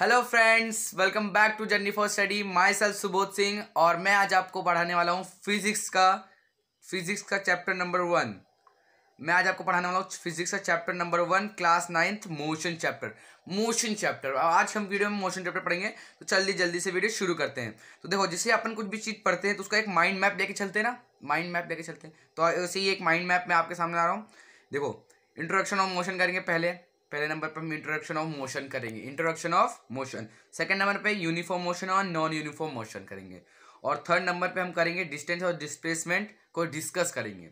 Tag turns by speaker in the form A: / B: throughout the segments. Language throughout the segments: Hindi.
A: Hello friends welcome back to journey for study myself Subodh Singh और मैं आज आपको पढ़ाने वाला हूँ फिजिक्स का फिजिक्स का चैप्टर नंबर वन मैं आज आपको पढ़ाने वाला हूँ फिजिक्स का chapter number one class ninth motion chapter motion chapter आज हम वीडियो में मोशन चैप्टर पढ़ेंगे तो जल्दी जल्दी से वीडियो शुरू करते हैं तो देखो जैसे अपन कुछ भी चीज़ पढ़ते हैं तो उसका एक माइंड मैप लेके चलते हैं ना माइंड मैप लेके चलते हैं तो वैसे ही एक माइंड मैप मैं आपके सामने आ रहा हूँ देखो इंट्रोडक्शन ऑफ मोशन करेंगे पहले पहले नंबर पर हम इंट्रोडक्शन ऑफ मोशन करेंगे introduction of motion second number पे यूनिफॉर्म मोशन और नॉन यूनिफॉर्म मोशन करेंगे और थर्ड नंबर पे हम करेंगे डिस्टेंस और डिस्प्लेसमेंट को डिस्कस करेंगे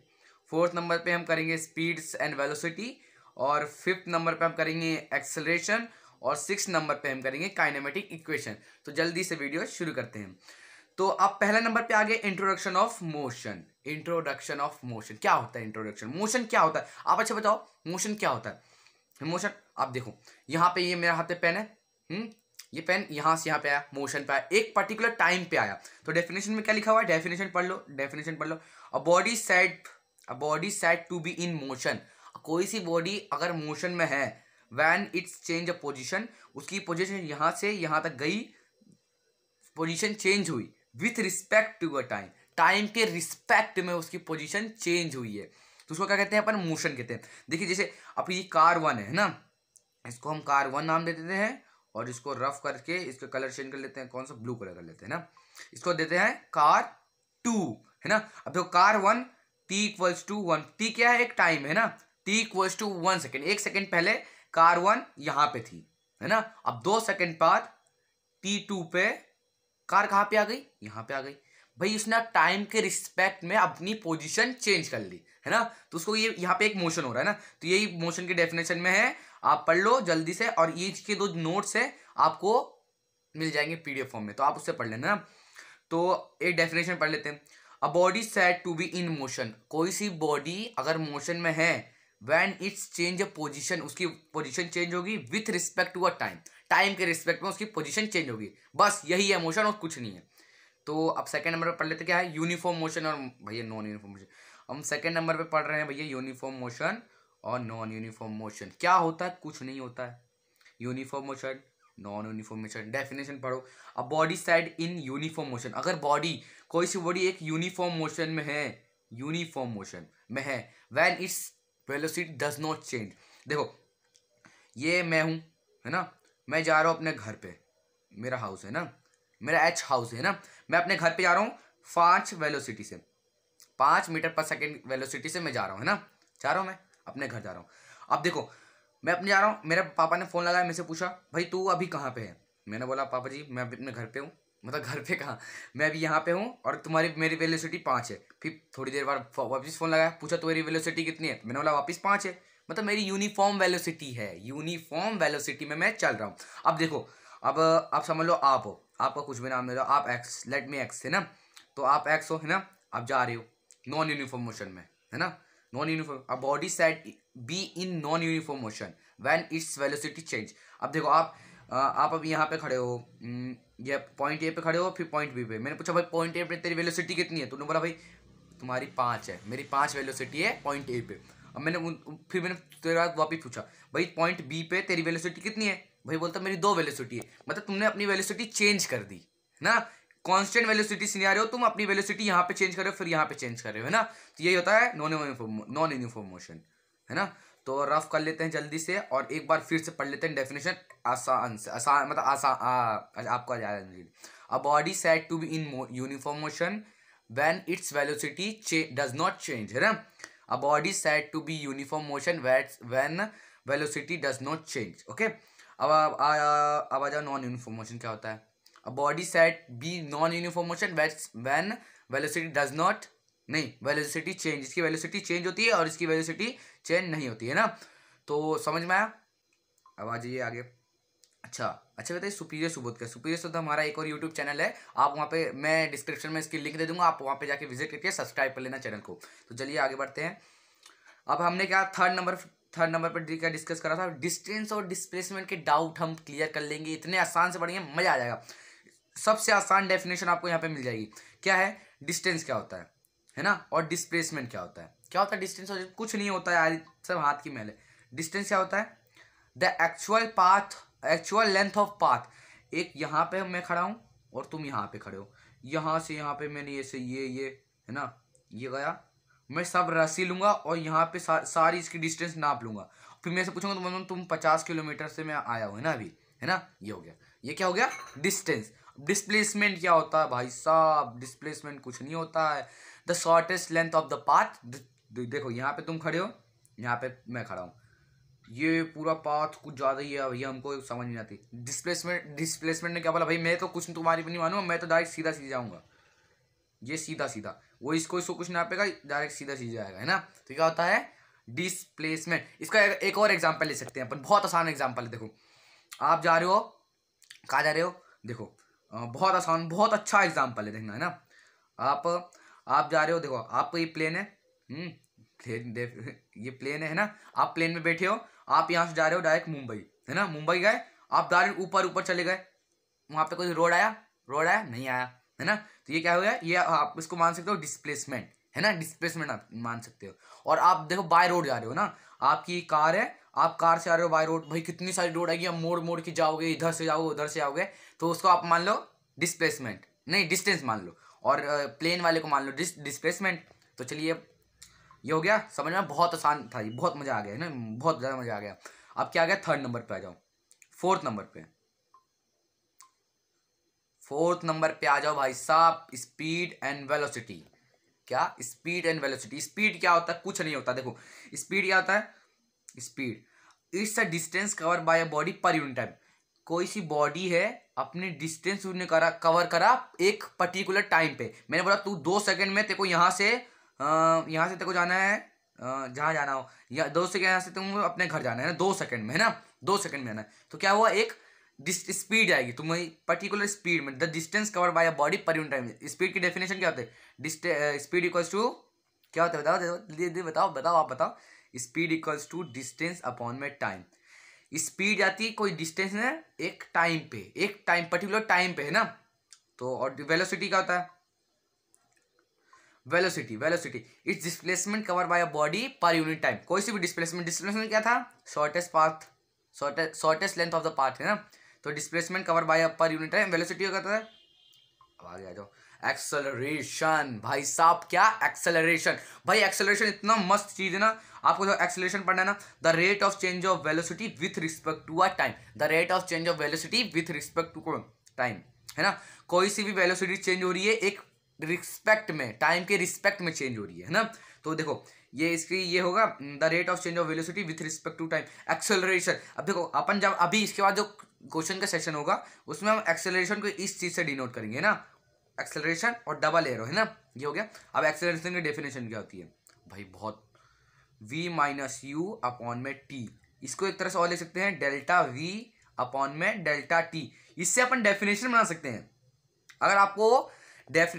A: फोर्थ नंबर पे हम करेंगे स्पीड्स एंड वेलोसिटी और फिफ्थ नंबर पे हम करेंगे एक्सेलरेशन और सिक्स नंबर पे हम करेंगे काइनेमेटिक इक्वेशन तो जल्दी से वीडियो शुरू करते हैं तो अब पहला नंबर पे आ गए introduction of motion introduction of motion क्या होता है इंट्रोडक्शन मोशन क्या होता है आप अच्छा बताओ मोशन क्या होता है मोशन आप देखो यहाँ पे ये मेरा हाथ पेन है हुँ? हम्म, ये पेन यहाँ से यहाँ पे आया मोशन पे आया एक पर्टिकुलर टाइम पे आया तो डेफिनेशन में क्या लिखा हुआ है डेफिनेशन पढ़ लो डेफिनेशन पढ़ लो a body said a body said to be in motion कोई सी बॉडी अगर मोशन में है when its change a position उसकी पोजिशन यहाँ से यहाँ तक गई पोजिशन चेंज हुई with respect to a time time के रिस्पेक्ट में उसकी पोजिशन चेंज हुई है तो उसको क्या कहते हैं अपन मोशन कहते हैं देखिए जैसे अब ये कार वन है ना इसको हम कार वन नाम दे देते हैं और इसको रफ करके इसके कलर चेंज कर लेते हैं कौन सा ब्लू कलर कर लेते हैं ना इसको देते हैं कार टू है ना अब देखो car one t equals to one t क्या है एक टाइम है ना t equals to one second एक सेकेंड पहले कार वन यहाँ पे थी है ना अब दो सेकेंड बाद टी टू पे कार कहाँ पे आ गई यहाँ पे आ गई भाई उसने टाइम के रिस्पेक्ट में अपनी पोजीशन चेंज कर ली है ना तो उसको ये यहाँ पे एक मोशन हो रहा है ना तो यही मोशन के डेफिनेशन में है आप पढ़ लो जल्दी से और ये के दो नोट्स हैं आपको मिल जाएंगे पीडीएफ फॉर्म में तो आप उससे पढ़ लेना ना तो एक डेफिनेशन पढ़ लेते हैं a body said to be in motion कोई सी बॉडी अगर मोशन में है when its change a position उसकी पोजिशन चेंज होगी with respect to a time time के रिस्पेक्ट में उसकी पोजिशन चेंज होगी बस यही है मोशन और कुछ नहीं है तो अब सेकंड नंबर पर पढ़ लेते क्या है यूनिफॉर्म मोशन और भैया नॉन यूनिफॉर्म मोशन हम सेकंड नंबर पे पढ़ रहे हैं भैया यूनिफॉर्म मोशन और नॉन यूनिफॉर्म मोशन क्या होता है कुछ नहीं होता है uniform motion non uniform motion definition पढ़ो अब body said in uniform motion अगर बॉडी कोई सी बॉडी एक यूनिफॉर्म मोशन में है यूनिफॉर्म मोशन में है when its velocity does not change देखो ये मैं हूँ है ना मैं जा रहा हूँ अपने घर पे मेरा हाउस है ना मेरा एच हाउस है ना मैं अपने घर पे जा रहा हूँ पाँच वेलोसिटी से पाँच मीटर पर सेकेंड वेलोसिटी से मैं जा रहा हूँ है ना जा रहा हूँ मैं अपने घर जा रहा हूँ अब देखो मैं अपने जा रहा हूँ मेरे पापा ने फ़ोन लगाया मेरे से पूछा भाई तू अभी कहाँ पे है मैंने बोला पापा जी मैं अभी अपने घर पे हूँ मतलब घर पे कहाँ मैं अभी यहाँ पे हूँ और तुम्हारी मेरी वेलोसिटी पाँच है फिर थोड़ी देर बाद वापस फ़ोन लगाया पूछा तुम्हारी वेलोसिटी कितनी है मैंने बोला वापस पाँच है मतलब मेरी यूनिफॉर्म वेलोसिटी है यूनिफॉर्म वेलोसिटी में मैं चल रहा हूँ अब देखो अब आप समझ लो आप हो आपका कुछ भी नाम नहीं दो आप एक्स लेट मी एक्स है ना तो आप एक्स हो है ना आप जा रहे हो नॉन यूनिफॉर्म मोशन में है ना नॉन यूनिफॉर्म अब body said be in non uniform motion when its velocity change अब देखो आप आप अभी यहाँ पे खड़े हो ये पॉइंट ए पे खड़े हो फिर पॉइंट बी पे मैंने पूछा भाई पॉइंट ए पे तेरी वेलोसिटी कितनी है तो बोला भाई तुम्हारी पाँच है मेरी पाँच वेलोसिटी है पॉइंट ए पे अब मैंने फिर मैंने तेरा वापस पूछा भाई पॉइंट बी पे तेरी वेलोसिटी कितनी है भाई बोलता मेरी दो वेलोसिटी है मतलब तुमने अपनी वेलोसिटी चेंज कर दी ना कांस्टेंट वेलोसिटी सिनेरियो तुम अपनी वेलोसिटी यहाँ पे चेंज कर रहे हो फिर यहाँ पे चेंज कर रहे हो है ना तो यही होता है नॉन नॉन यूनिफॉर्म मोशन है ना तो रफ कर लेते हैं जल्दी से और एक बार फिर से पढ़ लेते हैं डेफिनेशन आसान से आसान मतलब आसान आपको आ याद a body said to be in uniform motion when its velocity does not change है ना a body said to be uniform motion when velocity does not change okay अब अब आ जाओ नॉन यूनिफॉर्मोशन क्या होता है a body said be non uniform motion when velocity does not नहीं वेलोसिटी चेंज इसकी वेलोसिटी चेंज होती है और इसकी वेलोसिटी चेंज नहीं होती है ना तो समझ में आया अब आ जाइए आगे अच्छा अच्छा बताइए सुपीरियर सुबोध का सुपीरियर सुबोध हमारा एक और यूट्यूब चैनल है आप वहाँ पे मैं डिस्क्रिप्शन में इसकी लिंक दे दूंगा आप वहाँ पे जाके विजिट करके सब्सक्राइब कर लेना चैनल को तो चलिए आगे बढ़ते हैं अब हमने क्या थर्ड नंबर थर्ड नंबर पर का डिस्कस करा था डिस्टेंस और डिस्प्लेसमेंट के डाउट हम क्लियर कर लेंगे इतने आसान से पढ़ेंगे मज़ा आ जाएगा सबसे आसान डेफिनेशन आपको यहाँ पे मिल जाएगी क्या है डिस्टेंस क्या होता है है ना और डिस्प्लेसमेंट क्या होता है क्या होता है डिस्टेंस और कुछ नहीं होता है सब हाथ की मेले डिस्टेंस क्या होता है the actual path actual length of path एक यहाँ पे मैं खड़ा हूँ और तुम यहाँ पे खड़े हो यहाँ से यहाँ पे मैंने ये से ये ये है ना ये गया मैं सब रस्सी लूँगा और यहाँ पे सा, सारी इसकी डिस्टेंस नाप लूँगा फिर मैं से पूछूंगा तो तुम तुम पचास किलोमीटर से मैं आया हूँ है ना अभी है ना ये हो गया ये क्या हो गया डिस्टेंस डिस्प्लेसमेंट क्या होता है भाई साहब डिस्प्लेसमेंट कुछ नहीं होता है the shortest length of the path देखो यहाँ पे तुम खड़े हो यहाँ पे मैं खड़ा हूँ ये पूरा पाथ कुछ ज़्यादा ही है भैया हमको समझ नहीं आती डिस्प्लेसमेंट डिस्प्लेसमेंट ने क्या बोला भाई मैं तो कुछ तुम्हारी भी नहीं मानूंगा मैं तो डायरेक्ट सीधा सीधा जाऊँगा ये सीधा सीधा वो इसको इसको कुछ ना पेगा डायरेक्ट सीधा सीधा आएगा है ना तो क्या होता है डिसप्लेसमेंट इसका एक, और एग्जाम्पल ले सकते हैं अपन बहुत आसान एग्जाम्पल है देखो आप जा रहे हो कहाँ जा रहे हो देखो बहुत आसान बहुत अच्छा एग्जाम्पल है देखना है ना आप आप जा रहे हो देखो आप ये प्लेन है प्लेन हम्म, ये प्लेन है ना आप प्लेन में बैठे हो आप यहाँ से जा रहे हो डायरेक्ट मुंबई है ना मुंबई गए आप डायरेक्ट ऊपर ऊपर चले गए वहाँ पे कोई रोड आया रोड आया नहीं आया है ना तो ये क्या हो गया ये आप इसको मान सकते हो डिस्प्लेसमेंट है ना डिस्प्लेसमेंट आप मान सकते हो और आप देखो बाय रोड जा रहे हो ना आपकी कार है आप कार से आ रहे हो बाय रोड भाई कितनी सारी रोड आएगी आप मोड़ मोड़ के जाओगे इधर से जाओगे उधर से आओगे तो उसको आप मान लो डिस्प्लेसमेंट नहीं डिस्टेंस मान लो और प्लेन वाले को मान लो डिस डिस्प्लेसमेंट तो चलिए ये हो गया समझ में बहुत आसान था ये बहुत मज़ा आ गया है ना बहुत ज़्यादा मज़ा आ गया अब क्या आ गया थर्ड नंबर पर आ जाओ फोर्थ नंबर पर फोर्थ नंबर पे आ जाओ भाई साहब स्पीड एंड वेलोसिटी क्या स्पीड एंड वेलोसिटी स्पीड क्या होता है कुछ नहीं होता देखो स्पीड क्या होता है speed its a distance cover by a body per unit time कोई सी बॉडी है अपने डिस्टेंस उसने करा कवर करा एक पर्टिकुलर टाइम पे मैंने बोला तू दो सेकंड में तेको यहाँ से यहाँ से तेको जाना है जहाँ जाना हो या दो सेकंड यहाँ से तुम अपने घर जाना है ना दो सेकंड में है ना दो सेकंड में आना है तो क्या हुआ एक स्पीड आएगी तो मैं पर्टिकुलर स्पीड में the distance cover by a body per unit time speed की डेफिनेशन क्या होता है स्पीड इक्वल्स टू क्या होता है बताओ दीदी बताओ बताओ आप बताओ speed equals to distance upon में टाइम स्पीड आती है कोई डिस्टेंस है एक टाइम पे एक टाइम पर्टिकुलर टाइम पे है ना तो और वेलोसिटी क्या होता है velocity velocity its displacement cover by a body per unit time कोई सी भी डिस्प्लेसमेंट डिस्प्लेसमेंट क्या था shortest path shortest length of the path है ना तो displacement cover by a per unit है वेलोसिटी का कहता है अब आगे आ जाओ एक्सेलरेशन भाई साहब क्या एक्सेलरेशन भाई एक्सेलरेशन इतना मस्त चीज है ना आपको जो एक्सेलरेशन पढ़ना है ना the rate of change of velocity with respect to a time the rate of change of velocity with respect to time है ना कोई सी भी वेलोसिटी चेंज हो रही है एक रिस्पेक्ट में टाइम के रिस्पेक्ट में चेंज हो रही है ना तो देखो ये इसकी ये होगा the rate of change of velocity with respect to time acceleration अब देखो अपन जब अभी इसके बाद जो क्वेश्चन का सेशन होगा उसमें हम एक्सेलरेशन को इस चीज़ से डिनोट करेंगे ना एक्सेलरेशन और डबल एरो है ना ये हो गया अब एक्सेलरेशन की डेफिनेशन क्या होती है भाई बहुत v माइनस यू अपॉन में t इसको एक तरह से और लिख सकते हैं डेल्टा v अपॉन में डेल्टा t इससे अपन डेफिनेशन बना सकते हैं अगर आपको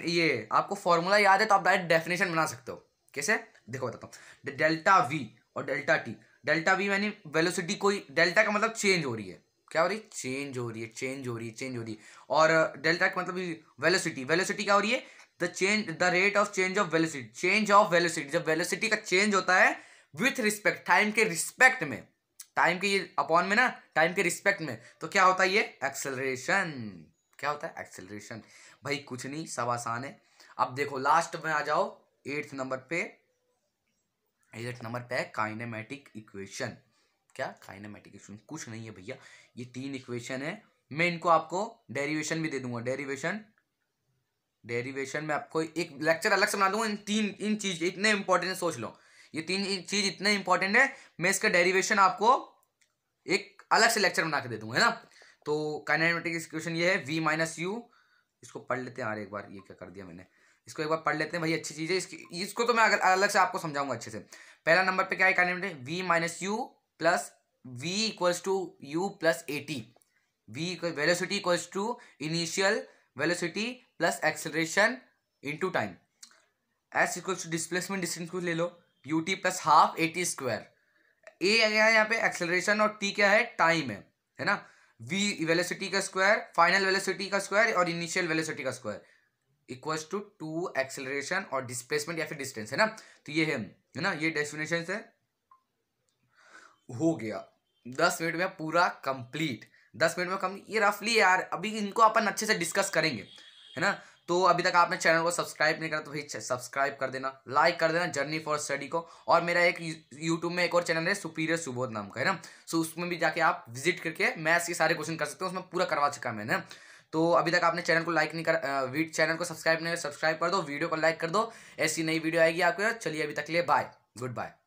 A: ये आपको फॉर्मूला याद है तो आप डायरेक्ट डेफिनेशन बना सकते हो कैसे देखो बताता हूँ डेल्टा वी और डेल्टा टी डेल्टा वी मैंने वेलोसिटी कोई डेल्टा का मतलब चेंज हो रही है क्या हो रही है चेंज हो रही है चेंज हो रही है चेंज हो रही है और डेल्टा का मतलब वेलोसिटी वेलोसिटी क्या हो रही है the change the rate of change of velocity change of velocity जब वेलोसिटी का चेंज होता है विथ रिस्पेक्ट टाइम के रिस्पेक्ट में टाइम के ये अपॉन में ना टाइम के रिस्पेक्ट में तो क्या होता है ये एक्सेलरेशन क्या होता है एक्सेलरेशन भाई कुछ नहीं सब आसान है अब देखो लास्ट में आ जाओ एट्थ नंबर पे एग्जैक्ट नंबर पे है काइनेमेटिक इक्वेशन क्या काइनेमेटिक इक्वेशन कुछ नहीं है भैया ये तीन इक्वेशन है मैं इनको आपको डेरिवेशन भी दे दूंगा डेरिवेशन डेरिवेशन में आपको एक लेक्चर अलग से बना दूंगा इन तीन इन चीज इतने इंपॉर्टेंट सोच लो ये तीन चीज इतने इंपॉर्टेंट है मैं इसका डेरिवेशन आपको एक अलग से लेक्चर बना के दे दूंगा है ना तो काइनेमेटिक इक्वेशन ये है वी माइनस यू इसको पढ़ लेते हैं यार एक बार ये क्या कर दिया मैंने इसको एक बार पढ़ लेते हैं भाई अच्छी चीज़ है इसकी इसको तो मैं अगर अलग से आपको समझाऊंगा अच्छे से पहला नंबर पे क्या है confident v minus u plus v equals to u plus a t v velocity equals to initial velocity plus acceleration into time s equals to displacement distance को ले लो u t plus half a t square a क्या है यहाँ पे एक्सेलरेशन और टी क्या है टाइम है है ना वी वेलोसिटी का स्क्वायर फाइनल वेलोसिटी का स्क्वायर और इनिशियल वेलोसिटी का square equals to two acceleration और डिस्प्लेसमेंट या फिर डिस्टेंस है ना तो ये है है ना ये डेस्टिनेशन है हो गया दस मिनट में पूरा कंप्लीट दस मिनट में कम ये रफली यार अभी इनको अपन अच्छे से डिस्कस करेंगे है ना तो अभी तक आपने चैनल को सब्सक्राइब नहीं करा तो भाई सब्सक्राइब कर देना लाइक कर देना जर्नी फॉर स्टडी को और मेरा एक यूट्यूब में एक और चैनल है सुपीरियर सुबोध नाम का है ना सो उसमें भी जाके आप विजिट करके मैथ्स के सारे क्वेश्चन कर सकते हो उसमें पूरा करवा चुका मैंने तो अभी तक आपने चैनल को लाइक नहीं कर चैनल को सब्सक्राइब नहीं सब्सक्राइब कर दो वीडियो को लाइक कर दो ऐसी नई वीडियो आएगी आपके चलिए अभी तक लिए बाय गुड बाय